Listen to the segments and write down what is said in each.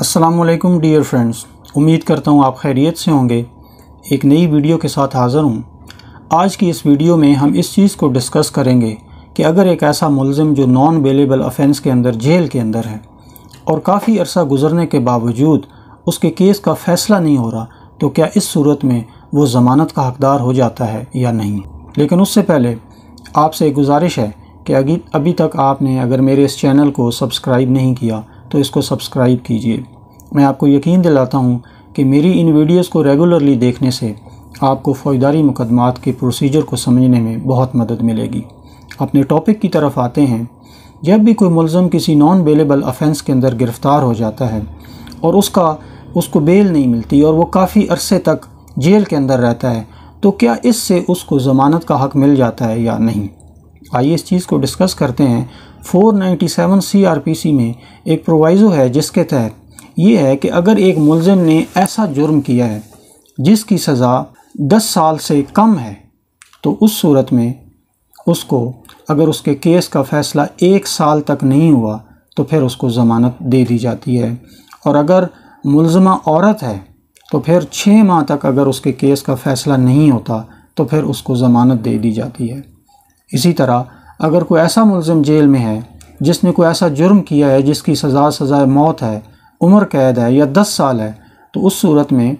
Aslam dear friends उम्मीद करता हूँ आप खैरियत से होंगे एक नई वीडियो के साथ हाजिर हूँ आज की इस वीडियो में हम इस चीज़ को डिस्कस करेंगे कि अगर एक ऐसा मुलम जो नॉन बेलेबल अफेंस के अंदर जेल के अंदर है और काफ़ी अरसा गुजरने के बावजूद उसके केस का फ़ैसला नहीं हो रहा तो क्या इस सूरत में वो ज़मानत का हकदार हो जाता है या नहीं लेकिन उससे पहले आपसे एक गुजारिश है कि अभी तक आपने अगर मेरे इस चैनल को सब्सक्राइब नहीं किया तो इसको सब्सक्राइब कीजिए मैं आपको यकीन दिलाता हूँ कि मेरी इन वीडियोज़ को रेगुलरली देखने से आपको फ़ौजदारी मुकदमात के प्रोसीजर को समझने में बहुत मदद मिलेगी अपने टॉपिक की तरफ आते हैं जब भी कोई मुलम किसी नॉन बेलेबल अफेंस के अंदर गिरफ़्तार हो जाता है और उसका उसको बेल नहीं मिलती और वो काफ़ी अरसे तक जेल के अंदर रहता है तो क्या इससे उसको ज़मानत का हक़ मिल जाता है या नहीं आइए इस चीज़ को डिस्कस करते हैं 497 सीआरपीसी में एक प्रोवाइज़ो है जिसके तहत ये है कि अगर एक मुलजिम ने ऐसा जुर्म किया है जिसकी सज़ा 10 साल से कम है तो उस सूरत में उसको अगर उसके केस का फ़ैसला एक साल तक नहीं हुआ तो फिर उसको ज़मानत दे दी जाती है और अगर मुलजमा औरत है तो फिर छः माह तक अगर उसके केस का फ़ैसला नहीं होता तो फिर उसको ज़मानत दे दी जाती है इसी तरह अगर कोई ऐसा मुलम जेल में है जिसने कोई ऐसा जुर्म किया है जिसकी सज़ा सजाए मौत है उम्र कैद है या दस साल है तो उस सूरत में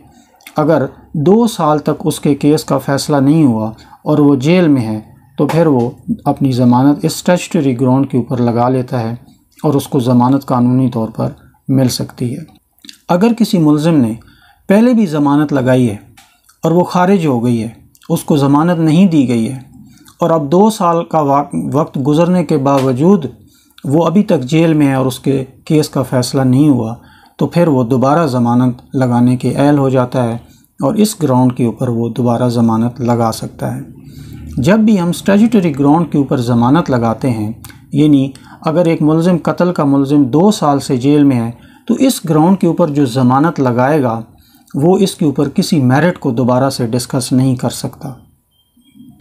अगर दो साल तक उसके केस का फ़ैसला नहीं हुआ और वो जेल में है तो फिर वो अपनी ज़मानत स्टेचटरी ग्राउंड के ऊपर लगा लेता है और उसको ज़मानत कानूनी तौर पर मिल सकती है अगर किसी मुलम ने पहले भी ज़मानत लगाई है और वो खारिज हो गई है उसको ज़मानत नहीं दी गई है और अब दो साल का वक्त गुजरने के बावजूद वो अभी तक जेल में है और उसके केस का फ़ैसला नहीं हुआ तो फिर वो दोबारा ज़मानत लगाने के अहल हो जाता है और इस ग्राउंड के ऊपर वो दोबारा ज़मानत लगा सकता है जब भी हम स्टेचूटरी ग्राउंड के ऊपर ज़मानत लगाते हैं यानी अगर एक मुलम कत्ल का मुलम दो साल से जेल में है तो इस ग्राउंड के ऊपर जो ज़मानत लगाएगा वो इसके ऊपर किसी मेरिट को दोबारा से डिस्कस नहीं कर सकता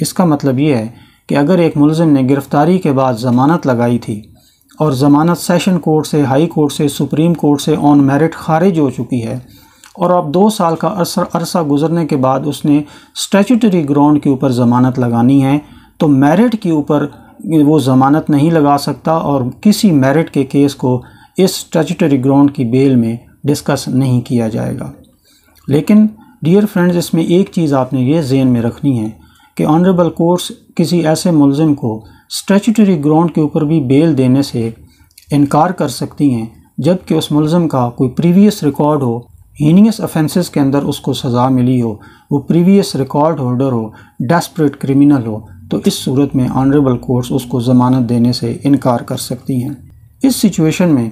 इसका मतलब ये है कि अगर एक मुलजिम ने गिरफ़्तारी के बाद ज़मानत लगाई थी और ज़मानत सेशन कोर्ट से हाई कोर्ट से सुप्रीम कोर्ट से ऑन मेरिट खारिज हो चुकी है और अब दो साल का अरसा अरसा गुजरने के बाद उसने स्टैचुटरी ग्राउंड के ऊपर ज़मानत लगानी है तो मेरिट के ऊपर वो ज़मानत नहीं लगा सकता और किसी मेरिट के केस को इस स्टैचुटरी ग्राउंड की बेल में डिस्कस नहीं किया जाएगा लेकिन डियर फ्रेंड्स इसमें एक चीज़ आपने ये जेन में रखनी है कि ऑनरेबल कोर्ट्स किसी ऐसे मुलजिम को स्टैचूटरी ग्राउंड के ऊपर भी बेल देने से इनकार कर सकती हैं जबकि उस मुलम का कोई प्रीवियस रिकॉर्ड हो हीनियस अफेंसेस के अंदर उसको सज़ा मिली हो वो प्रीवियस रिकॉर्ड होल्डर हो डेस्परेट क्रिमिनल हो तो इस सूरत में ऑनरेबल कोर्ट्स उसको ज़मानत देने से इनकार कर सकती हैं इस सिचुएशन में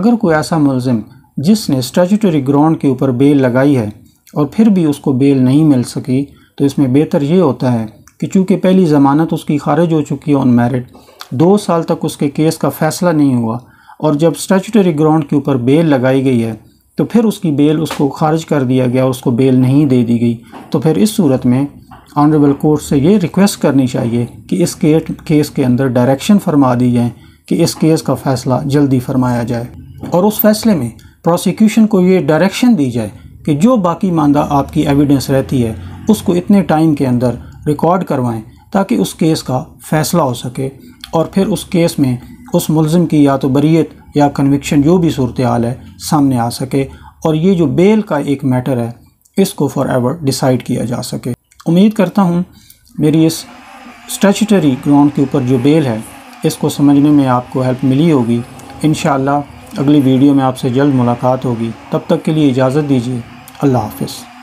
अगर कोई ऐसा मुलजम जिसने स्टैचूटरी ग्राउंड के ऊपर बेल लगाई है और फिर भी उसको बेल नहीं मिल सकी तो इसमें बेहतर ये होता है कि चूँकि पहली ज़मानत उसकी खारिज हो चुकी है ऑन मेरिट दो साल तक उसके केस का फैसला नहीं हुआ और जब स्टैचूटरी ग्राउंड के ऊपर बेल लगाई गई है तो फिर उसकी बेल उसको खारिज कर दिया गया उसको बेल नहीं दे दी गई तो फिर इस सूरत में ऑनरेबल कोर्ट से ये रिक्वेस्ट करनी चाहिए कि इस के, केस के अंदर डायरेक्शन फरमा दी जाए कि इस केस का फ़ैसला जल्दी फरमाया जाए और उस फैसले में प्रोसिक्यूशन को ये डायरेक्शन दी जाए कि जो बाकी मानदा आपकी एविडेंस रहती है उसको इतने टाइम के अंदर रिकॉर्ड करवाएं ताकि उस केस का फ़ैसला हो सके और फिर उस केस में उस मुलम की या तो बरीत या कन्विक्शन जो भी सूरत हाल है सामने आ सके और ये जो बेल का एक मैटर है इसको फॉर एवर डिसाइड किया जा सके उम्मीद करता हूँ मेरी इस स्टैचूटरी ग्राउंड के ऊपर जो बेल है इसको समझने में आपको हेल्प मिली होगी इन अगली वीडियो में आपसे जल्द मुलाकात होगी तब तक के लिए इजाज़त दीजिए अल्लाह हाफिज़